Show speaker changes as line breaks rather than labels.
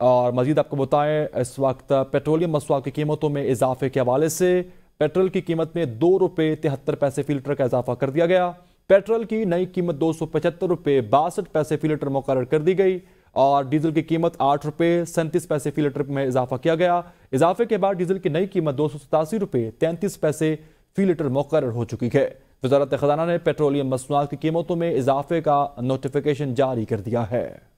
और मजीद आपको बताएं इस वक्त पेट्रोलियम मसवाक की कीमतों में इजाफे के हवाले से पेट्रोल की कीमत में दो रुपये तिहत्तर पैसे फी लीटर का इजाफा कर दिया गया पेट्रोल की नई कीमत दो सौ पचहत्तर रुपये बासठ पैसे फिल्टर मुकर कर दी गई और डीजल की कीमत आठ रुपये सैंतीस पैसे फी लीटर में इजाफा किया गया इजाफे के बाद डीजल की नई कीमत दो सौ सतासी रुपये तैंतीस पैसे फी लीटर मुकर हो चुकी है वजारत खजाना ने पेट्रोलियम मसनूआत की कीमतों में इजाफे का नोटिफिकेशन जारी कर दिया है